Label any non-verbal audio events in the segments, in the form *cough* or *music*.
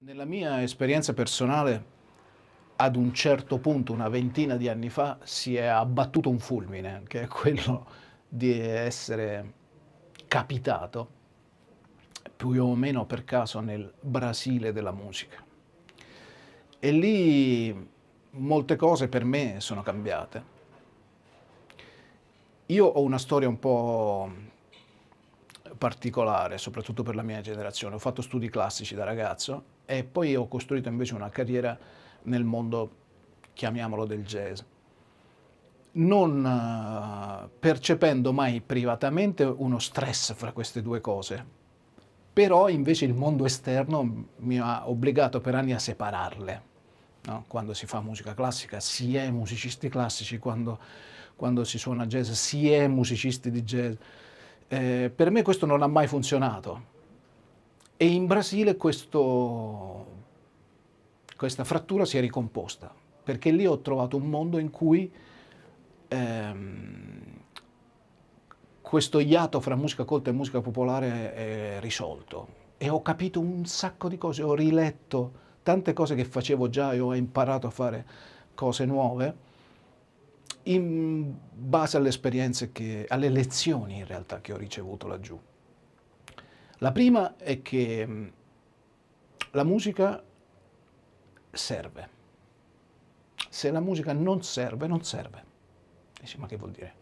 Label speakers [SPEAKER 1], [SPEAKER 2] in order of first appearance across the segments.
[SPEAKER 1] Nella mia esperienza personale, ad un certo punto, una ventina di anni fa, si è abbattuto un fulmine, che è quello di essere capitato più o meno per caso nel Brasile della musica. E lì molte cose per me sono cambiate. Io ho una storia un po' particolare, soprattutto per la mia generazione. Ho fatto studi classici da ragazzo e poi ho costruito invece una carriera nel mondo, chiamiamolo, del jazz non eh, percependo mai privatamente uno stress fra queste due cose. Però invece il mondo esterno mi ha obbligato per anni a separarle. No? Quando si fa musica classica si è musicisti classici, quando, quando si suona jazz si è musicisti di jazz. Eh, per me questo non ha mai funzionato e in Brasile questo, questa frattura si è ricomposta, perché lì ho trovato un mondo in cui ehm, questo iato fra musica colta e musica popolare è risolto. E ho capito un sacco di cose, ho riletto tante cose che facevo già e ho imparato a fare cose nuove in base alle esperienze che, alle lezioni in realtà che ho ricevuto laggiù. La prima è che mm, la musica serve. Se la musica non serve, non serve. Dici, ma che vuol dire?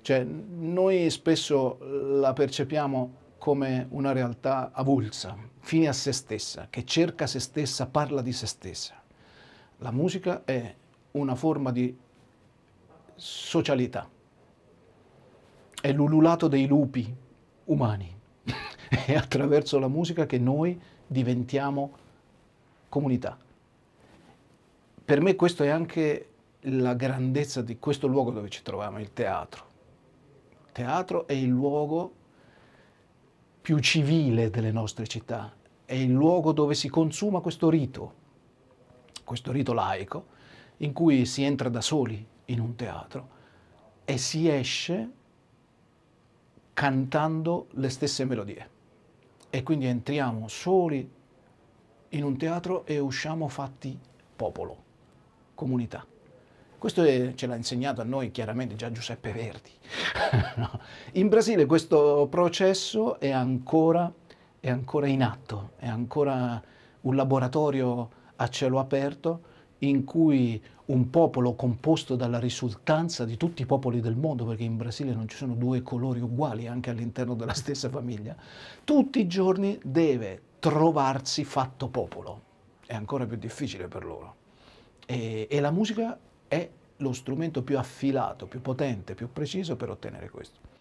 [SPEAKER 1] Cioè, noi spesso la percepiamo come una realtà avulsa, fine a se stessa, che cerca se stessa, parla di se stessa. La musica è una forma di socialità, è l'ululato dei lupi umani *laughs* è attraverso la musica che noi diventiamo comunità. Per me questa è anche la grandezza di questo luogo dove ci troviamo, il teatro. Il teatro è il luogo più civile delle nostre città, è il luogo dove si consuma questo rito, questo rito laico, in cui si entra da soli in un teatro e si esce cantando le stesse melodie e quindi entriamo soli in un teatro e usciamo fatti popolo, comunità. Questo è, ce l'ha insegnato a noi chiaramente già Giuseppe Verdi. *laughs* In Brasile questo processo è ancora, è ancora in atto, è ancora un laboratorio a cielo aperto in cui un popolo composto dalla risultanza di tutti i popoli del mondo, perché in Brasile non ci sono due colori uguali anche all'interno della stessa famiglia, tutti i giorni deve trovarsi fatto popolo. È ancora più difficile per loro. E, e la musica è lo strumento più affilato, più potente, più preciso per ottenere questo.